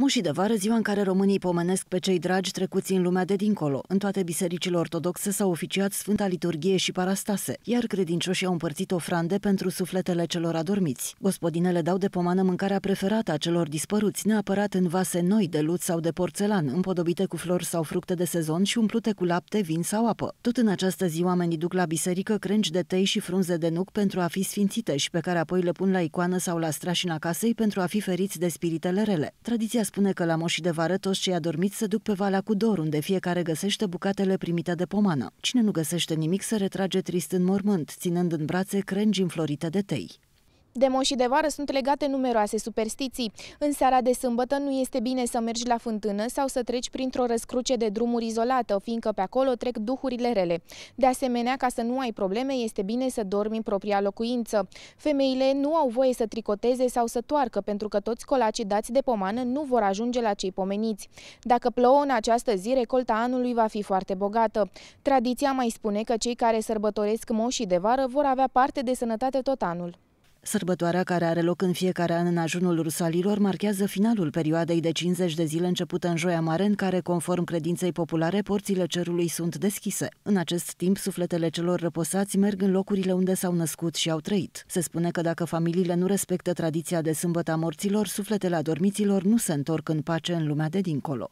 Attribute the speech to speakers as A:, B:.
A: Mușii de vară, ziua în care românii pomenesc pe cei dragi trecuți în lumea de dincolo. În toate bisericile ortodoxe s-au oficiat Sfânta Liturghie și Parastase, iar credincioșii au împărțit ofrande pentru sufletele celor adormiți. Gospodinele dau de pomană mâncarea preferată a celor dispăruți, neapărat în vase noi de lut sau de porțelan, împodobite cu flori sau fructe de sezon și umplute cu lapte, vin sau apă. Tot în această zi oamenii duc la biserică crengi de tei și frunze de nuc pentru a fi sfințite și pe care apoi le pun la icoană sau la strașina casei pentru a fi feriți de spiritele rele. Tradiția spune că la moșii de vară toți cei adormiți se duc pe valea cu dor, unde fiecare găsește bucatele primite de pomană. Cine nu găsește nimic se retrage trist în mormânt, ținând în brațe crengi înflorite de tei.
B: De moși de vară sunt legate numeroase superstiții. În seara de sâmbătă nu este bine să mergi la fântână sau să treci printr-o răscruce de drumuri izolată, fiindcă pe acolo trec duhurile rele. De asemenea, ca să nu ai probleme, este bine să dormi în propria locuință. Femeile nu au voie să tricoteze sau să toarcă, pentru că toți colacii dați de pomană nu vor ajunge la cei pomeniți. Dacă plouă în această zi, recolta anului va fi foarte bogată. Tradiția mai spune că cei care sărbătoresc moșii de vară vor avea parte de sănătate tot anul.
A: Sărbătoarea care are loc în fiecare an în ajunul rusalilor marchează finalul perioadei de 50 de zile începută în Joia Mare, în care, conform credinței populare, porțile cerului sunt deschise. În acest timp, sufletele celor răposați merg în locurile unde s-au născut și au trăit. Se spune că dacă familiile nu respectă tradiția de sâmbătă a morților, sufletele adormiților nu se întorc în pace în lumea de dincolo.